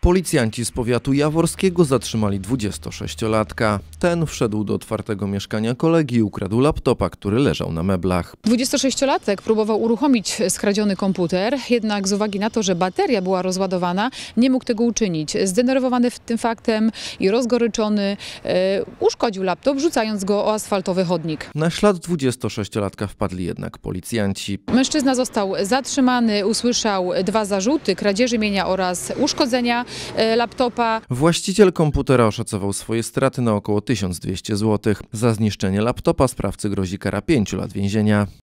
Policjanci z powiatu jaworskiego zatrzymali 26-latka. Ten wszedł do otwartego mieszkania kolegi i ukradł laptopa, który leżał na meblach. 26-latek próbował uruchomić skradziony komputer, jednak z uwagi na to, że bateria była rozładowana, nie mógł tego uczynić. Zdenerwowany tym faktem i rozgoryczony e, uszkodził laptop, rzucając go o asfaltowy chodnik. Na ślad 26-latka wpadli jednak policjanci. Mężczyzna został zatrzymany, usłyszał dwa zarzuty kradzieży mienia oraz uszkodzenia. E, laptopa. Właściciel komputera oszacował swoje straty na około 1200 zł. Za zniszczenie laptopa sprawcy grozi kara 5 lat więzienia.